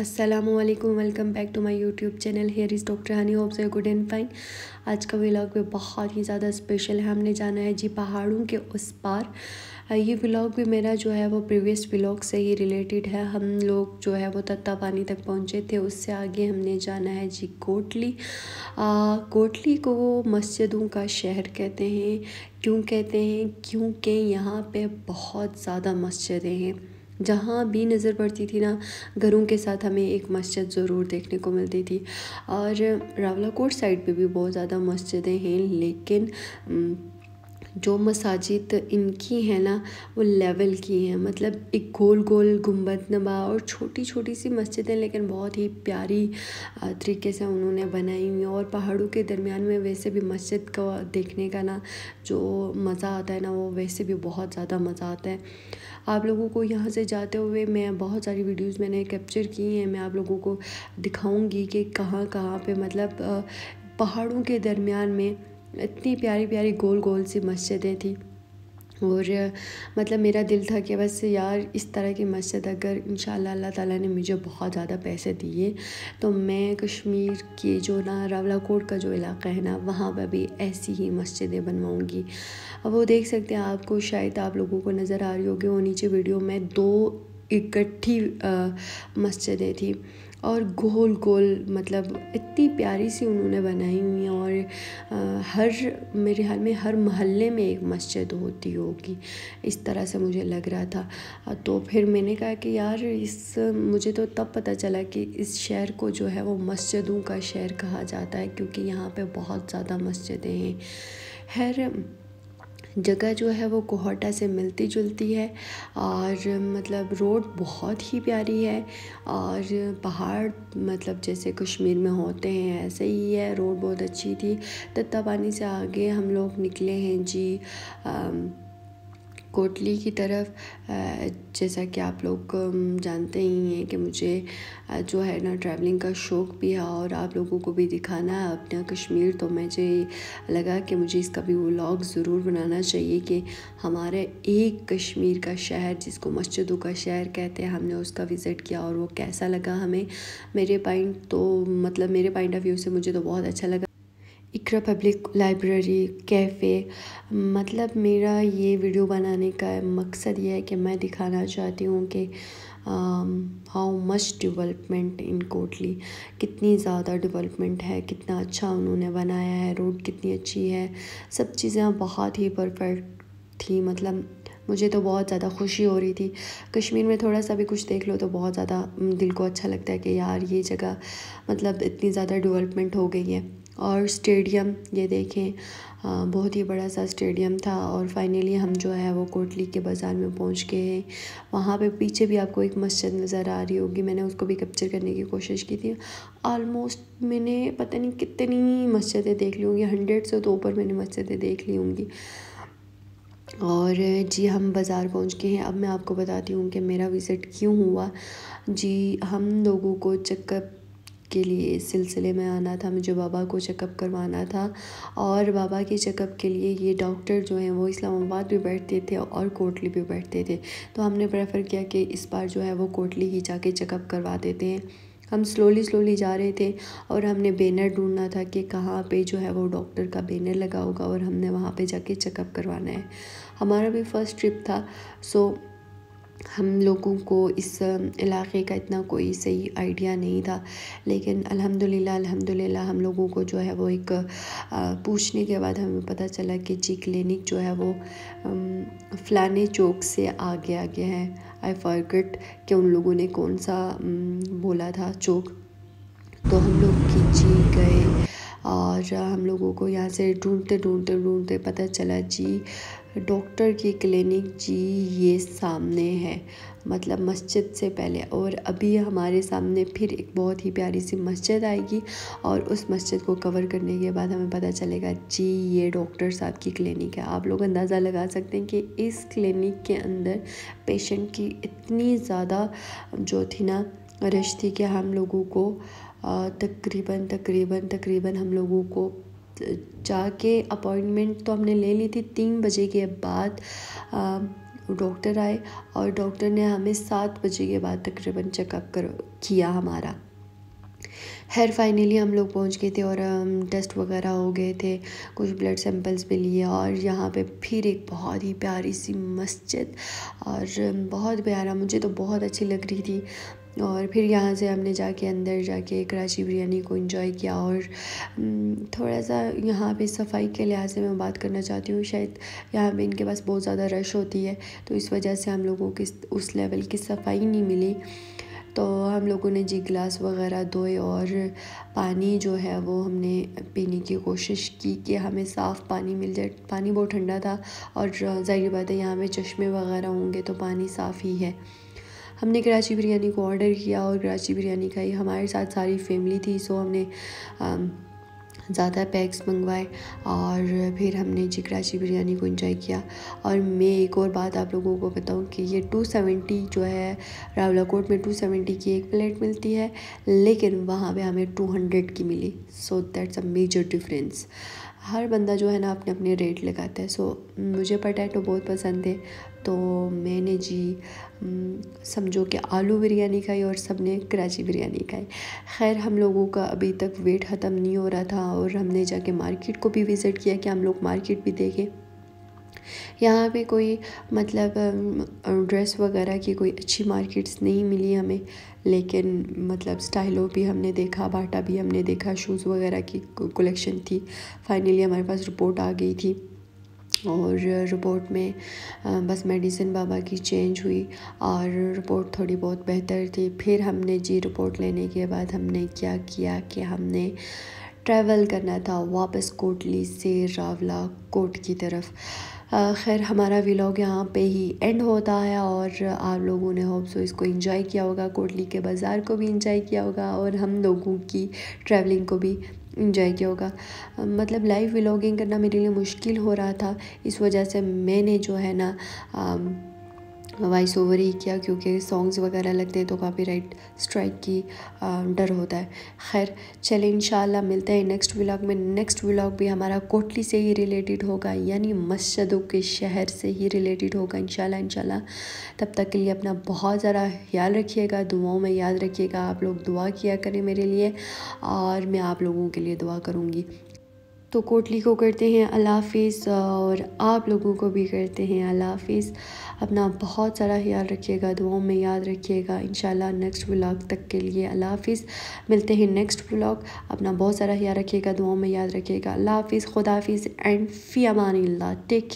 Aslam welcome back to my YouTube channel here is doctor Honey hope से good and fine आज का vlog भी बहुत ही ज़्यादा स्पेशल है हमने जाना है जी पहाड़ों के उस पार ये व्लॉग भी मेरा जो है वो प्रीवियस व्लॉग से ही रिलेटेड है हम लोग जो है वो तत्ता पानी तक पहुँचे थे उससे आगे हमने जाना है जी कोटली आ, कोटली को मस्जिदों का शहर कहते हैं क्यों कहते हैं क्योंकि यहाँ पे बहुत ज़्यादा मस्जिदें हैं जहाँ भी नज़र पड़ती थी ना घरों के साथ हमें एक मस्जिद ज़रूर देखने को मिलती थी और रावलाकोट साइड पे भी बहुत ज़्यादा मस्जिदें हैं लेकिन जो मसाजिद इनकी हैं ना वो लेवल की हैं मतलब एक गोल गोल गुम्बद नमा और छोटी छोटी सी मस्जिदें लेकिन बहुत ही प्यारी तरीके से उन्होंने बनाई हुई और पहाड़ों के दरमियान में वैसे भी मस्जिद का देखने का ना जो मज़ा आता है ना वो वैसे भी बहुत ज़्यादा मज़ा आता है आप लोगों को यहाँ से जाते हुए मैं बहुत सारी वीडियोस मैंने कैप्चर की हैं मैं आप लोगों को दिखाऊंगी कि कहाँ कहाँ पे मतलब पहाड़ों के दरमियान में इतनी प्यारी प्यारी गोल गोल सी मस्जिदें थी और मतलब मेरा दिल था कि बस यार इस तरह की मस्जिद अगर इन अल्लाह ताला ने मुझे बहुत ज़्यादा पैसे दिए तो मैं कश्मीर के जो ना कोट का जो इलाका है ना वहाँ पर भी ऐसी ही मस्जिदें बनवाऊँगी अब वो देख सकते हैं आपको शायद आप लोगों को नज़र आ रही होगी वो नीचे वीडियो में दो इकट्ठी मस्जिदें थी और गोल गोल मतलब इतनी प्यारी सी उन्होंने बनाई हुई है और हर मेरे हाल में हर महल्ले में एक मस्जिद होती होगी इस तरह से मुझे लग रहा था तो फिर मैंने कहा कि यार इस मुझे तो तब पता चला कि इस शहर को जो है वो मस्जिदों का शहर कहा जाता है क्योंकि यहाँ पे बहुत ज़्यादा मस्जिदें हैं खैर जगह जो है वो कोहटा से मिलती जुलती है और मतलब रोड बहुत ही प्यारी है और पहाड़ मतलब जैसे कश्मीर में होते हैं ऐसे ही है रोड बहुत अच्छी थी तत्ता पानी से आगे हम लोग निकले हैं जी आ, कोटली की तरफ जैसा कि आप लोग जानते ही हैं कि मुझे जो है ना ट्रैवलिंग का शौक़ भी है और आप लोगों को भी दिखाना है अपना कश्मीर तो मुझे लगा कि मुझे इसका भी व्लॉग ज़रूर बनाना चाहिए कि हमारे एक कश्मीर का शहर जिसको मस्जिदों का शहर कहते हैं हमने उसका विज़िट किया और वो कैसा लगा हमें मेरे पॉइंट तो मतलब मेरे पॉइंट ऑफ व्यू से मुझे तो बहुत अच्छा लगा इकरा पब्लिक लाइब्रेरी कैफ़े मतलब मेरा ये वीडियो बनाने का मकसद ये है कि मैं दिखाना चाहती हूँ कि how much development in Kotli कितनी ज़्यादा डेवलपमेंट है कितना अच्छा उन्होंने बनाया है रोड कितनी अच्छी है सब चीज़ें बहुत ही परफेक्ट थी मतलब मुझे तो बहुत ज़्यादा खुशी हो रही थी कश्मीर में थोड़ा सा भी कुछ देख लो तो बहुत ज़्यादा दिल को अच्छा लगता है कि यार ये जगह मतलब इतनी ज़्यादा डेवलपमेंट हो गई है और स्टेडियम ये देखें बहुत ही बड़ा सा स्टेडियम था और फाइनली हम जो है वो कोटली के बाज़ार में पहुंच गए हैं वहाँ पे पीछे भी आपको एक मस्जिद नज़र आ रही होगी मैंने उसको भी कैप्चर करने की कोशिश की थी आलमोस्ट मैंने पता नहीं कितनी मस्जिदें देख ली होंगी हंड्रेड से तो ऊपर मैंने मस्जिदें देख ली होंगी और जी हम बाज़ार पहुंच गए हैं अब मैं आपको बताती हूँ कि मेरा विज़िट क्यों हुआ जी हम लोगों को चेकअप के लिए इस सिलसिले में आना था मुझे बाबा को चेकअप करवाना था और बाबा के चेकअप के लिए ये डॉक्टर जो हैं वो इस्लामाबाद भी बैठते थे और कोटली भी बैठते थे तो हमने प्रेफर किया कि इस बार जो है वो कोटली ही जाके चेकअप करवा देते हैं हम स्लोली स्लोली जा रहे थे और हमने बैनर ढूंढना था कि कहाँ पे जो है वो डॉक्टर का बैनर लगा होगा और हमने वहाँ पे जाके चेकअप करवाना है हमारा भी फर्स्ट ट्रिप था सो हम लोगों को इस इलाक़े का इतना कोई सही आइडिया नहीं था लेकिन अल्हम्दुलिल्लाह अल्हम्दुलिल्लाह हम लोगों को जो है वो एक पूछने के बाद हमें पता चला कि जी क्लिनिक जो है वो फलाने चौक से आगे आगे है आई फॉरगेट कि उन लोगों ने कौन सा बोला था चौक तो हम लोग खींची गए और हम लोगों को यहाँ से ढूंढते ढूंढते ढूंढते पता चला जी डॉक्टर की क्लिनिक जी ये सामने है मतलब मस्जिद से पहले और अभी हमारे सामने फिर एक बहुत ही प्यारी सी मस्जिद आएगी और उस मस्जिद को कवर करने के बाद हमें पता चलेगा जी ये डॉक्टर साहब की क्लिनिक है आप लोग अंदाज़ा लगा सकते हैं कि इस क्लिनिक के अंदर पेशेंट की इतनी ज़्यादा जो थी ना रश थी कि हम लोगों को तकरीबन तकरीबन तकरीबन हम लोगों को जाके अपॉइंटमेंट तो हमने ले ली थी तीन बजे के बाद डॉक्टर आए और डॉक्टर ने हमें सात बजे के बाद तकरीबन चेकअप कर किया हमारा खैर फाइनली हम लोग पहुंच गए थे और टेस्ट वगैरह हो गए थे कुछ ब्लड सैंपल्स भी लिए और यहाँ पे फिर एक बहुत ही प्यारी सी मस्जिद और बहुत प्यारा मुझे तो बहुत अच्छी लग रही थी और फिर यहाँ से हमने जाके अंदर जाके कराची बिरयानी को इन्जॉय किया और थोड़ा सा यहाँ पे सफाई के लिहाज से मैं बात करना चाहती हूँ शायद यहाँ पे इनके पास बहुत ज़्यादा रश होती है तो इस वजह से हम लोगों की उस लेवल की सफाई नहीं मिली तो हम लोगों ने जी गिलास वगैरह धोए और पानी जो है वो हमने पीने की कोशिश की कि हमें साफ़ पानी मिल जाए पानी बहुत ठंडा था और जाहिर बात है यहाँ पे चश्मे वगैरह होंगे तो पानी साफ़ ही है हमने कराची बिरयानी को ऑर्डर किया और कराची बिरयानी खाई हमारे साथ सारी फैमिली थी सो हमने ज़्यादा पैक्स मंगवाए और फिर हमने जी कराची बिरयानी को इंजॉय किया और मैं एक और बात आप लोगों को बताऊं कि ये 270 जो है रावला कोट में 270 की एक प्लेट मिलती है लेकिन वहाँ पे हमें 200 की मिली so that's a major difference हर बंदा जो है ना अपने अपने रेट लगाता है सो मुझे पटेटो बहुत पसंद है तो मैंने जी समझो कि आलू बिरयानी खाई और सब ने कराची बिरयानी खाई खैर हम लोगों का अभी तक वेट ख़त्म नहीं हो रहा था और हमने जाके मार्केट को भी विज़िट किया कि हम लोग मार्केट भी देखें यहाँ पे कोई मतलब ड्रेस वगैरह की कोई अच्छी मार्केट्स नहीं मिली हमें लेकिन मतलब स्टाइलों भी हमने देखा बाटा भी हमने देखा शूज़ वगैरह की कलेक्शन थी फाइनली हमारे पास रिपोर्ट आ गई थी और रिपोर्ट में बस मेडिसिन बाबा की चेंज हुई और रिपोर्ट थोड़ी बहुत बेहतर थी फिर हमने जी रिपोर्ट लेने के बाद हमने क्या किया कि हमने ट्रैवल करना था वापस कोटली से रावला कोट की तरफ खैर हमारा व्लॉग यहाँ पे ही एंड होता है और आप लोगों ने होप सो तो इसको इंजॉय किया होगा कोटली के बाज़ार को भी इंजॉय किया होगा और हम लोगों की ट्रैवलिंग को भी इंजॉय किया होगा मतलब लाइव व्लॉगिंग करना मेरे लिए मुश्किल हो रहा था इस वजह से मैंने जो है ना वॉइस ओवर ही किया क्योंकि सॉन्ग्स वगैरह लगते हैं तो कॉपीराइट स्ट्राइक की डर होता है खैर चले इन मिलते हैं नेक्स्ट व्लॉग में नेक्स्ट व्लॉग भी हमारा कोटली से ही रिलेटेड होगा यानी मस्जिदों के शहर से ही रिलेटेड होगा इन शाला तब तक के लिए अपना बहुत ज़्यादा ख्याल रखिएगा दुआओं में याद रखिएगा आप लोग दुआ किया करें मेरे लिए और मैं आप लोगों के लिए दुआ करूँगी तो कोटली को करते हैं अल्लाह हाफिज़ और आप लोगों को भी करते हैं अल्लाह हाफिज़ अपना बहुत सारा ख्याल रखिएगा दुआओं में याद रखिएगा इन नेक्स्ट व्लॉग तक के लिए अल्लाह हाफिज़ मिलते हैं नेक्स्ट व्लॉग अपना बहुत सारा ख्याल रखिएगा दुआओं में याद रखिएगा अल्लाह हाफिज़ ख़ुदाफिज़ एंड फ़ी अमान टेक